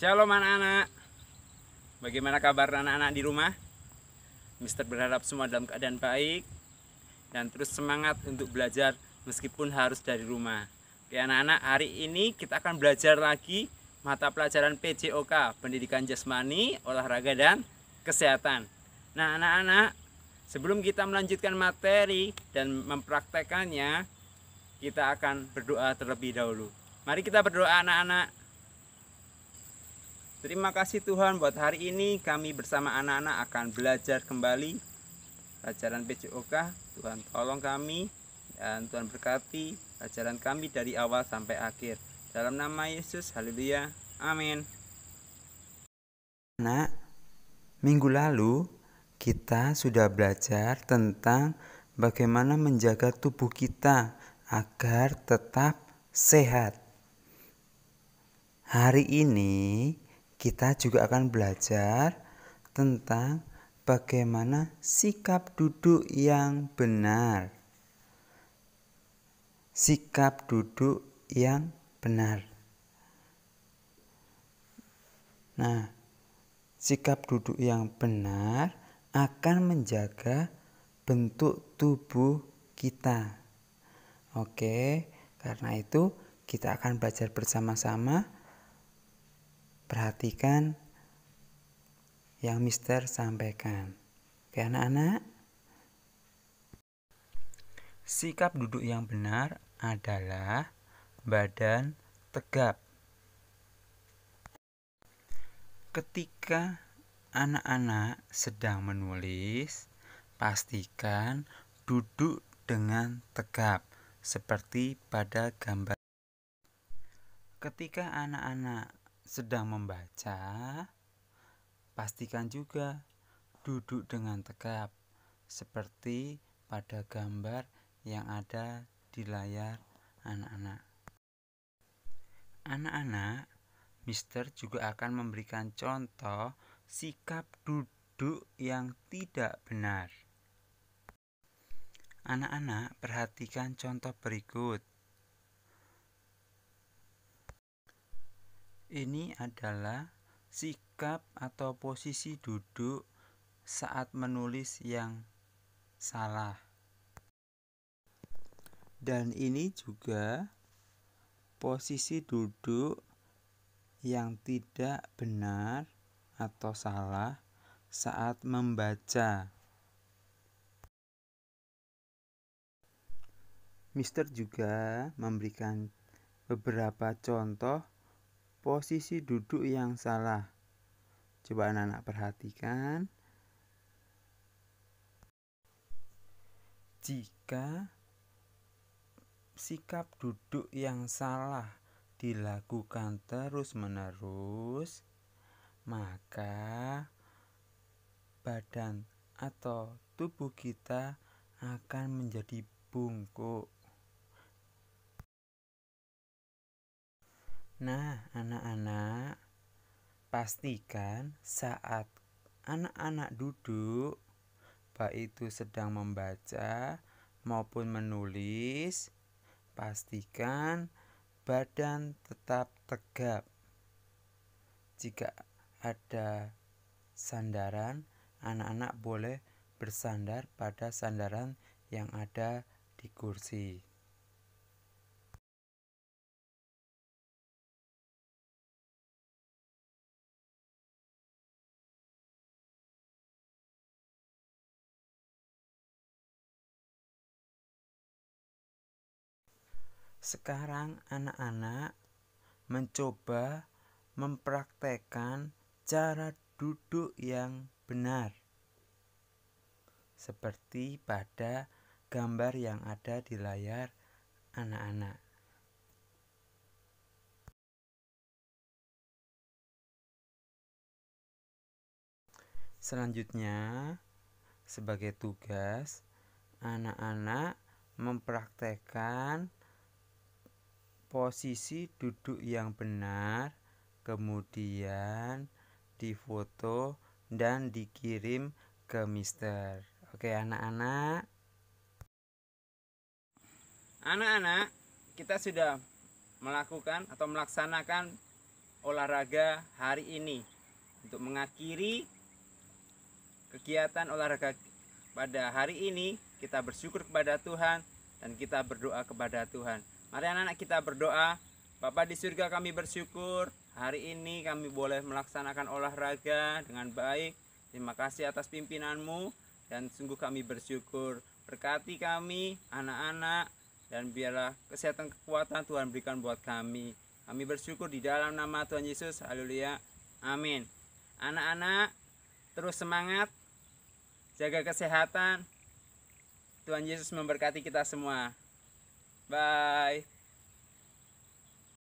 Shalom anak-anak Bagaimana kabar anak-anak di rumah? Mister berharap semua dalam keadaan baik Dan terus semangat untuk belajar meskipun harus dari rumah Oke anak-anak hari ini kita akan belajar lagi Mata pelajaran PJOK Pendidikan Jasmani, Olahraga dan Kesehatan Nah anak-anak sebelum kita melanjutkan materi dan mempraktekannya Kita akan berdoa terlebih dahulu Mari kita berdoa anak-anak Terima kasih Tuhan buat hari ini kami bersama anak-anak akan belajar kembali pelajaran PJOK. Tuhan tolong kami dan Tuhan berkati pelajaran kami dari awal sampai akhir. Dalam nama Yesus, haleluya. Amin. Anak, minggu lalu kita sudah belajar tentang bagaimana menjaga tubuh kita agar tetap sehat. Hari ini kita juga akan belajar tentang bagaimana sikap duduk yang benar. Sikap duduk yang benar. Nah, sikap duduk yang benar akan menjaga bentuk tubuh kita. Oke, karena itu kita akan belajar bersama-sama Perhatikan yang Mister sampaikan. Oke anak-anak. Sikap duduk yang benar adalah badan tegap. Ketika anak-anak sedang menulis, pastikan duduk dengan tegap seperti pada gambar. Ketika anak-anak sedang membaca, pastikan juga duduk dengan tegap seperti pada gambar yang ada di layar anak-anak. Anak-anak, Mister juga akan memberikan contoh sikap duduk yang tidak benar. Anak-anak, perhatikan contoh berikut. Ini adalah sikap atau posisi duduk saat menulis yang salah. Dan ini juga posisi duduk yang tidak benar atau salah saat membaca. Mister juga memberikan beberapa contoh posisi duduk yang salah. Coba anak-anak perhatikan. Jika sikap duduk yang salah dilakukan terus-menerus, maka badan atau tubuh kita akan menjadi bungkuk. Nah, anak-anak, pastikan saat anak-anak duduk, baik itu sedang membaca maupun menulis, pastikan badan tetap tegap. Jika ada sandaran, anak-anak boleh bersandar pada sandaran yang ada di kursi. Sekarang anak-anak mencoba mempraktekkan cara duduk yang benar. Seperti pada gambar yang ada di layar anak-anak. Selanjutnya, sebagai tugas, anak-anak mempraktekkan posisi duduk yang benar, kemudian difoto dan dikirim ke Mister. Oke, anak-anak. Anak-anak, kita sudah melakukan atau melaksanakan olahraga hari ini untuk mengakhiri kegiatan olahraga pada hari ini kita bersyukur kepada Tuhan dan kita berdoa kepada Tuhan. Mari anak-anak kita berdoa. Bapak di surga kami bersyukur hari ini kami boleh melaksanakan olahraga dengan baik. Terima kasih atas pimpinanmu dan sungguh kami bersyukur. Berkati kami, anak-anak, dan biarlah kesehatan kekuatan Tuhan berikan buat kami. Kami bersyukur di dalam nama Tuhan Yesus. Haleluya. Amin. Anak-anak, terus semangat, jaga kesehatan. Tuhan Yesus memberkati kita semua. Bye!